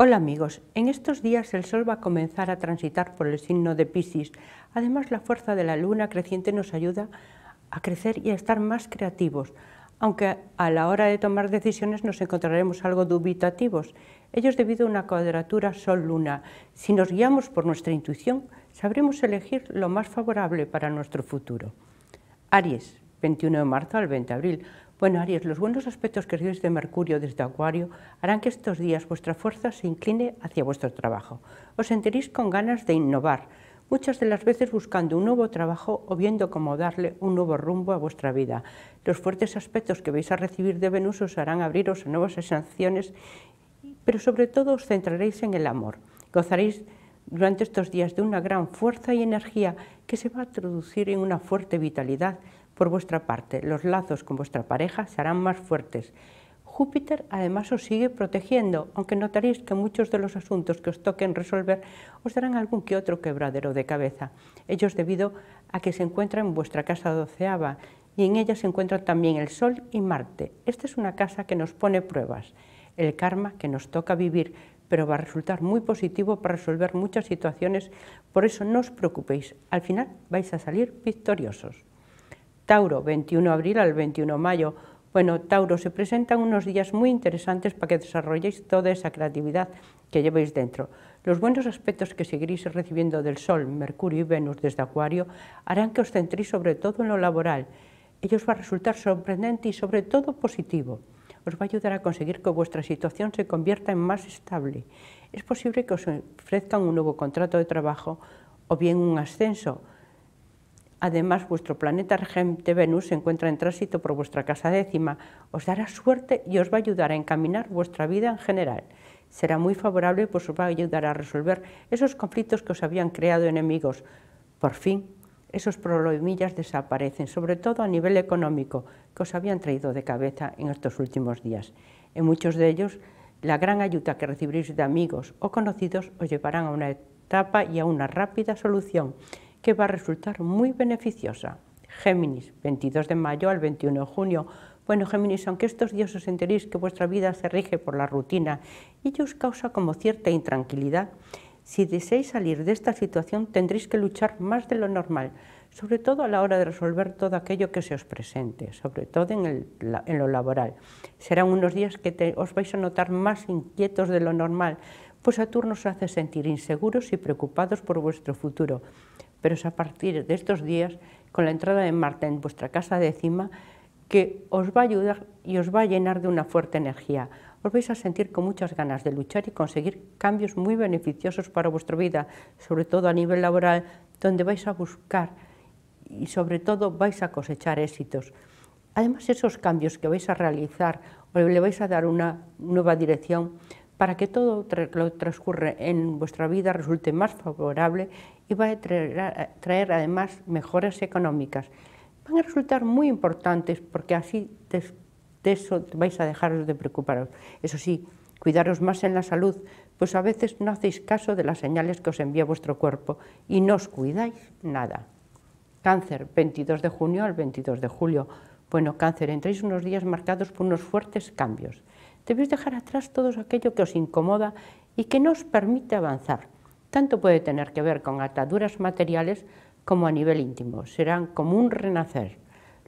Hola amigos, en estos días el Sol va a comenzar a transitar por el signo de Pisces. Además la fuerza de la luna creciente nos ayuda a crecer y a estar más creativos, aunque a la hora de tomar decisiones nos encontraremos algo dubitativos. ellos debido a una cuadratura Sol-Luna. Si nos guiamos por nuestra intuición, sabremos elegir lo más favorable para nuestro futuro. Aries, 21 de marzo al 20 de abril. Bueno, Aries, los buenos aspectos que recibís de Mercurio desde Acuario harán que estos días vuestra fuerza se incline hacia vuestro trabajo. Os sentiréis con ganas de innovar, muchas de las veces buscando un nuevo trabajo o viendo cómo darle un nuevo rumbo a vuestra vida. Los fuertes aspectos que vais a recibir de Venus os harán abriros a nuevas sensaciones, pero sobre todo os centraréis en el amor. Gozaréis durante estos días de una gran fuerza y energía que se va a traducir en una fuerte vitalidad por vuestra parte, los lazos con vuestra pareja se harán más fuertes. Júpiter además os sigue protegiendo, aunque notaréis que muchos de los asuntos que os toquen resolver os darán algún que otro quebradero de cabeza. Ellos debido a que se encuentra en vuestra casa doceava y en ella se encuentran también el Sol y Marte. Esta es una casa que nos pone pruebas, el karma que nos toca vivir, pero va a resultar muy positivo para resolver muchas situaciones, por eso no os preocupéis, al final vais a salir victoriosos. Tauro, 21 de abril al 21 de mayo. Bueno, Tauro, se presentan unos días muy interesantes para que desarrolléis toda esa creatividad que llevéis dentro. Los buenos aspectos que seguiréis recibiendo del Sol, Mercurio y Venus desde Acuario harán que os centréis sobre todo en lo laboral. Ello os va a resultar sorprendente y sobre todo positivo. Os va a ayudar a conseguir que vuestra situación se convierta en más estable. Es posible que os ofrezcan un nuevo contrato de trabajo o bien un ascenso, Además, vuestro planeta regente Venus se encuentra en tránsito por vuestra casa décima. Os dará suerte y os va a ayudar a encaminar vuestra vida en general. Será muy favorable, pues os va a ayudar a resolver esos conflictos que os habían creado enemigos. Por fin, esos problemillas desaparecen, sobre todo a nivel económico, que os habían traído de cabeza en estos últimos días. En muchos de ellos, la gran ayuda que recibiréis de amigos o conocidos os llevarán a una etapa y a una rápida solución que va a resultar muy beneficiosa. Géminis, 22 de mayo al 21 de junio. Bueno, Géminis, aunque estos días os enteréis que vuestra vida se rige por la rutina y ello os causa como cierta intranquilidad, si deseáis salir de esta situación tendréis que luchar más de lo normal, sobre todo a la hora de resolver todo aquello que se os presente, sobre todo en, lo laboral. Serán unos días que os vais a notar más inquietos de lo normal, pues Saturno os hace sentir inseguros y preocupados por vuestro futuro pero es a partir de estos días, con la entrada de Marta en vuestra casa décima, que os va a ayudar y os va a llenar de una fuerte energía. Os vais a sentir con muchas ganas de luchar y conseguir cambios muy beneficiosos para vuestra vida, sobre todo a nivel laboral, donde vais a buscar y sobre todo vais a cosechar éxitos. Además, esos cambios que vais a realizar o le vais a dar una nueva dirección, para que todo lo que transcurre en vuestra vida resulte más favorable y va a traer, además mejoras económicas. Van a resultar muy importantes porque así de eso vais a dejaros de preocuparos. Eso sí, cuidaros más en la salud, pues a veces no hacéis caso de las señales que os envía vuestro cuerpo y no os cuidáis nada. Cáncer, 22 de junio al 22 de julio. Bueno, cáncer, entréis unos días marcados por unos fuertes cambios debéis dejar atrás todo aquello que os incomoda y que no os permite avanzar. Tanto puede tener que ver con ataduras materiales como a nivel íntimo. Serán como un renacer.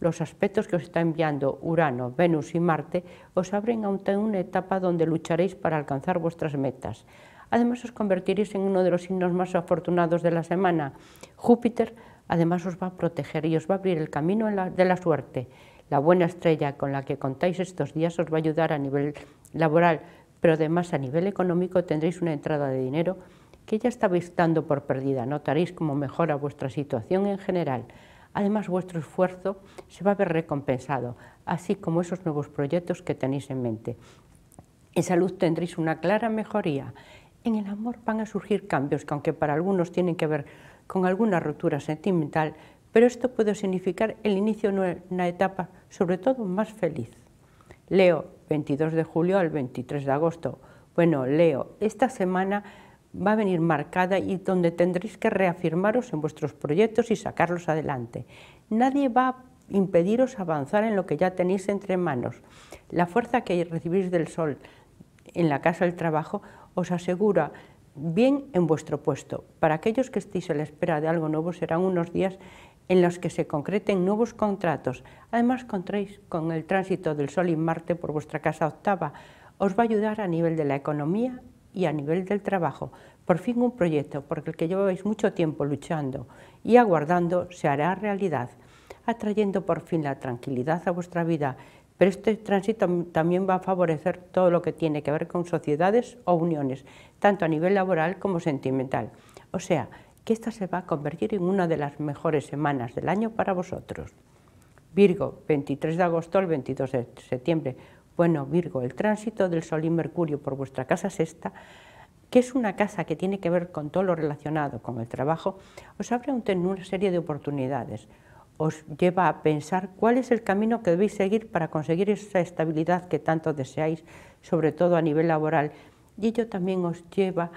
Los aspectos que os está enviando Urano, Venus y Marte os abren a una etapa donde lucharéis para alcanzar vuestras metas. Además os convertiréis en uno de los signos más afortunados de la semana. Júpiter además os va a proteger y os va a abrir el camino de la suerte. La buena estrella con la que contáis estos días os va a ayudar a nivel laboral, pero además a nivel económico tendréis una entrada de dinero que ya estabais dando por perdida. Notaréis cómo mejora vuestra situación en general. Además, vuestro esfuerzo se va a ver recompensado, así como esos nuevos proyectos que tenéis en mente. En salud tendréis una clara mejoría. En el amor van a surgir cambios que, aunque para algunos tienen que ver con alguna ruptura sentimental, pero esto puede significar el inicio de una etapa, sobre todo, más feliz. Leo 22 de julio al 23 de agosto. Bueno, Leo, esta semana va a venir marcada y donde tendréis que reafirmaros en vuestros proyectos y sacarlos adelante. Nadie va a impediros avanzar en lo que ya tenéis entre manos. La fuerza que recibís del sol en la casa del trabajo os asegura bien en vuestro puesto. Para aquellos que estéis a la espera de algo nuevo serán unos días en los que se concreten nuevos contratos. Además, con el tránsito del Sol y Marte por vuestra casa octava. Os va a ayudar a nivel de la economía y a nivel del trabajo. Por fin un proyecto por el que lleváis mucho tiempo luchando y aguardando se hará realidad, atrayendo por fin la tranquilidad a vuestra vida. Pero este tránsito también va a favorecer todo lo que tiene que ver con sociedades o uniones, tanto a nivel laboral como sentimental. O sea, que esta se va a convertir en una de las mejores semanas del año para vosotros. Virgo, 23 de agosto al 22 de septiembre. Bueno, Virgo, el tránsito del Sol y Mercurio por vuestra casa sexta, que es una casa que tiene que ver con todo lo relacionado con el trabajo, os abre una serie de oportunidades. Os lleva a pensar cuál es el camino que debéis seguir para conseguir esa estabilidad que tanto deseáis, sobre todo a nivel laboral. Y ello también os lleva a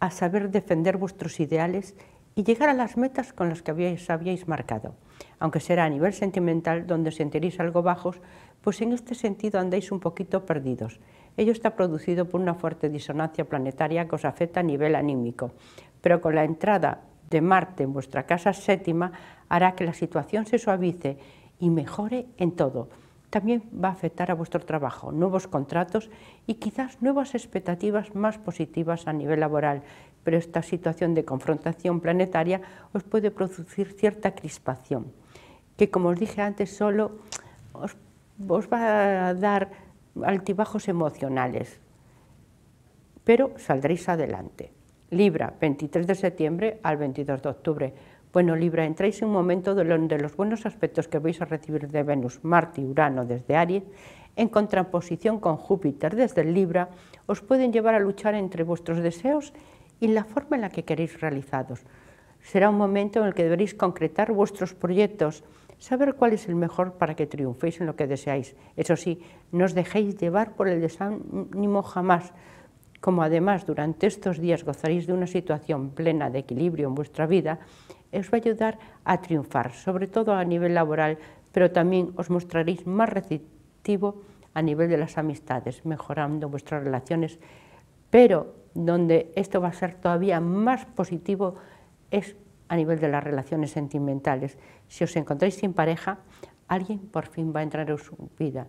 a saber defender vuestros ideales y llegar a las metas con las que habíais, habíais marcado. Aunque será a nivel sentimental donde sentiréis algo bajos, pues en este sentido andáis un poquito perdidos. Ello está producido por una fuerte disonancia planetaria que os afecta a nivel anímico, pero con la entrada de Marte en vuestra casa séptima hará que la situación se suavice y mejore en todo también va a afectar a vuestro trabajo, nuevos contratos y quizás nuevas expectativas más positivas a nivel laboral, pero esta situación de confrontación planetaria os puede producir cierta crispación, que como os dije antes solo os, va a dar altibajos emocionales, pero saldréis adelante. Libra, 23 de septiembre al 22 de octubre bueno, Libra, entráis en un momento donde los buenos aspectos que vais a recibir de Venus, Marte y Urano desde Aries, en contraposición con Júpiter desde Libra, os pueden llevar a luchar entre vuestros deseos y la forma en la que queréis realizados. Será un momento en el que deberéis concretar vuestros proyectos, saber cuál es el mejor para que triunféis en lo que deseáis. Eso sí, no os dejéis llevar por el desánimo jamás, como además durante estos días gozaréis de una situación plena de equilibrio en vuestra vida, os va a ayudar a triunfar, sobre todo a nivel laboral, pero también os mostraréis más receptivo a nivel de las amistades, mejorando vuestras relaciones, pero donde esto va a ser todavía más positivo es a nivel de las relaciones sentimentales. Si os encontráis sin pareja, alguien por fin va a entrar en su vida.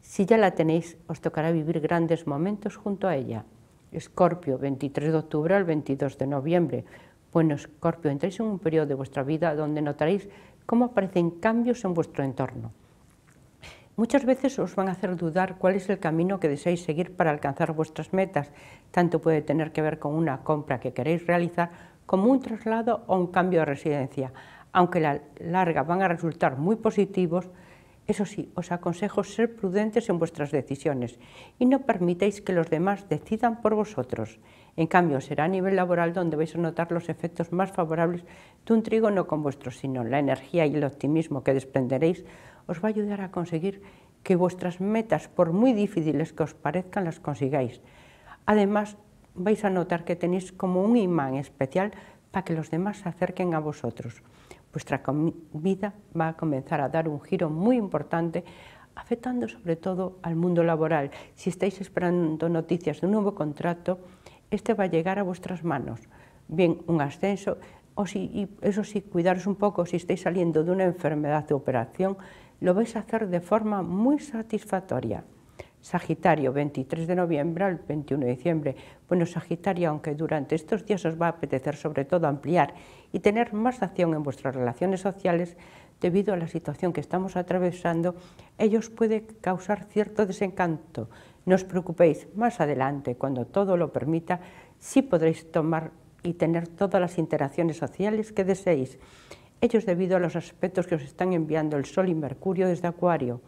Si ya la tenéis, os tocará vivir grandes momentos junto a ella. Escorpio, 23 de octubre al 22 de noviembre. Bueno, Escorpio, entréis en un periodo de vuestra vida donde notaréis cómo aparecen cambios en vuestro entorno. Muchas veces os van a hacer dudar cuál es el camino que deseáis seguir para alcanzar vuestras metas. Tanto puede tener que ver con una compra que queréis realizar como un traslado o un cambio de residencia. Aunque la larga van a resultar muy positivos, eso sí, os aconsejo ser prudentes en vuestras decisiones y no permitáis que los demás decidan por vosotros. En cambio, será a nivel laboral donde vais a notar los efectos más favorables de un trigo no con vuestro sino. La energía y el optimismo que desprenderéis os va a ayudar a conseguir que vuestras metas, por muy difíciles que os parezcan, las consigáis. Además, vais a notar que tenéis como un imán especial para que los demás se acerquen a vosotros. Vuestra vida va a comenzar a dar un giro muy importante, afectando sobre todo al mundo laboral. Si estáis esperando noticias de un nuevo contrato, este va a llegar a vuestras manos, bien un ascenso, o si, eso sí, cuidaros un poco si estáis saliendo de una enfermedad de operación, lo vais a hacer de forma muy satisfactoria. Sagitario, 23 de noviembre al 21 de diciembre. Bueno, Sagitario, aunque durante estos días os va a apetecer sobre todo ampliar y tener más acción en vuestras relaciones sociales, debido a la situación que estamos atravesando, ellos puede causar cierto desencanto no os preocupéis, más adelante, cuando todo lo permita, sí podréis tomar y tener todas las interacciones sociales que deseéis. Ellos debido a los aspectos que os están enviando el Sol y Mercurio desde Acuario.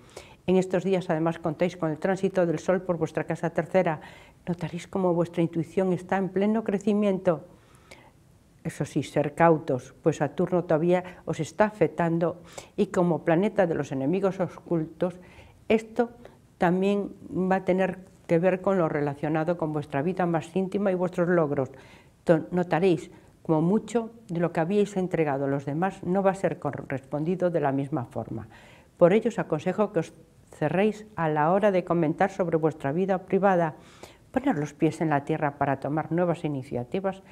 En estos días además contáis con el tránsito del Sol por vuestra casa tercera. Notaréis cómo vuestra intuición está en pleno crecimiento. Eso sí, ser cautos, pues Saturno todavía os está afectando y como planeta de los enemigos ocultos, esto también va a tener que ver con lo relacionado con vuestra vida más íntima y vuestros logros. Notaréis como mucho de lo que habíais entregado a los demás no va a ser correspondido de la misma forma. Por ello os aconsejo que os cerréis a la hora de comentar sobre vuestra vida privada, poner los pies en la tierra para tomar nuevas iniciativas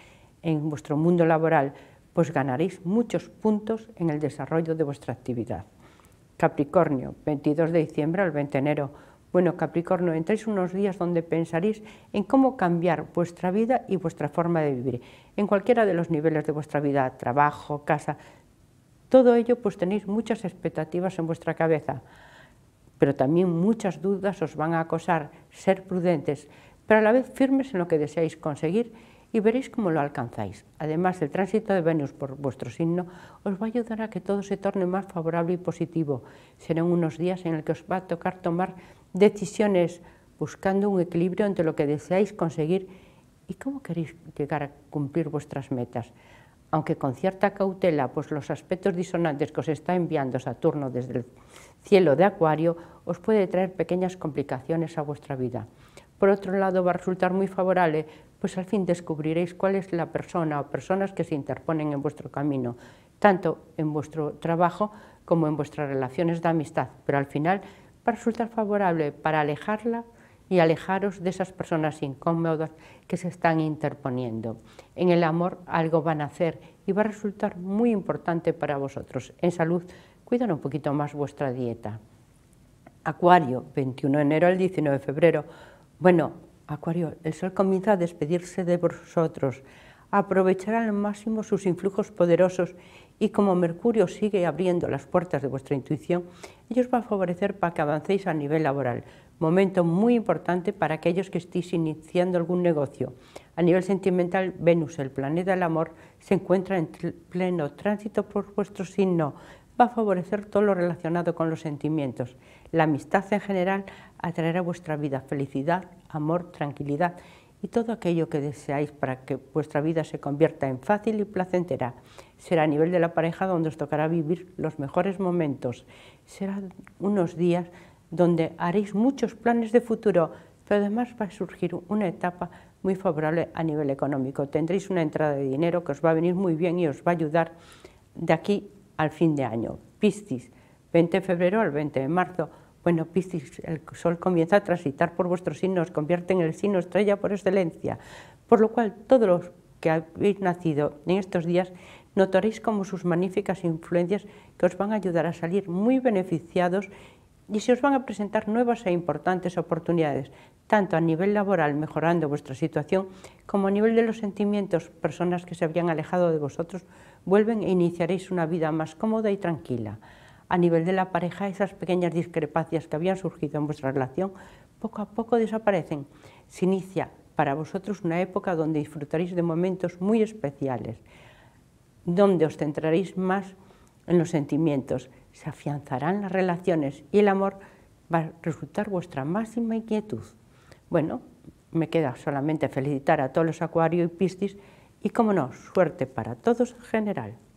en vuestro mundo laboral, pues ganaréis muchos puntos en el desarrollo de vuestra actividad. Capricornio, 22 de diciembre al 20 de enero bueno, Capricornio, entráis unos días donde pensaréis en cómo cambiar vuestra vida y vuestra forma de vivir, en cualquiera de los niveles de vuestra vida, trabajo, casa, todo ello pues tenéis muchas expectativas en vuestra cabeza, pero también muchas dudas os van a acosar, ser prudentes, pero a la vez firmes en lo que deseáis conseguir y veréis cómo lo alcanzáis. Además, el tránsito de Venus por vuestro signo os va a ayudar a que todo se torne más favorable y positivo. Serán unos días en el que os va a tocar tomar decisiones buscando un equilibrio entre lo que deseáis conseguir y cómo queréis llegar a cumplir vuestras metas. Aunque con cierta cautela, pues los aspectos disonantes que os está enviando Saturno desde el cielo de Acuario os puede traer pequeñas complicaciones a vuestra vida. Por otro lado, va a resultar muy favorable, pues al fin descubriréis cuál es la persona o personas que se interponen en vuestro camino, tanto en vuestro trabajo como en vuestras relaciones de amistad, pero al final resultar favorable para alejarla y alejaros de esas personas incómodas que se están interponiendo. En el amor algo van a hacer y va a resultar muy importante para vosotros. En salud, cuidan un poquito más vuestra dieta. Acuario, 21 de enero al 19 de febrero. Bueno, Acuario, el sol comienza a despedirse de vosotros. Aprovechar al máximo sus influjos poderosos y como Mercurio sigue abriendo las puertas de vuestra intuición, ellos va a favorecer para que avancéis a nivel laboral, momento muy importante para aquellos que estéis iniciando algún negocio. A nivel sentimental, Venus, el planeta del amor, se encuentra en pleno tránsito por vuestro signo, va a favorecer todo lo relacionado con los sentimientos. La amistad en general atraerá a vuestra vida felicidad, amor, tranquilidad y todo aquello que deseáis para que vuestra vida se convierta en fácil y placentera. Será a nivel de la pareja donde os tocará vivir los mejores momentos. Serán unos días donde haréis muchos planes de futuro, pero además va a surgir una etapa muy favorable a nivel económico. Tendréis una entrada de dinero que os va a venir muy bien y os va a ayudar de aquí al fin de año. Piscis, 20 de febrero al 20 de marzo bueno, Piscis, el Sol comienza a transitar por vuestros signos, convierte en el signo estrella por excelencia, por lo cual todos los que habéis nacido en estos días notaréis como sus magníficas influencias que os van a ayudar a salir muy beneficiados y se os van a presentar nuevas e importantes oportunidades, tanto a nivel laboral, mejorando vuestra situación, como a nivel de los sentimientos, personas que se habían alejado de vosotros vuelven e iniciaréis una vida más cómoda y tranquila a nivel de la pareja esas pequeñas discrepancias que habían surgido en vuestra relación, poco a poco desaparecen. Se inicia para vosotros una época donde disfrutaréis de momentos muy especiales, donde os centraréis más en los sentimientos, se afianzarán las relaciones y el amor va a resultar vuestra máxima inquietud. Bueno, me queda solamente felicitar a todos los Acuario y Piscis y, como no, suerte para todos en general.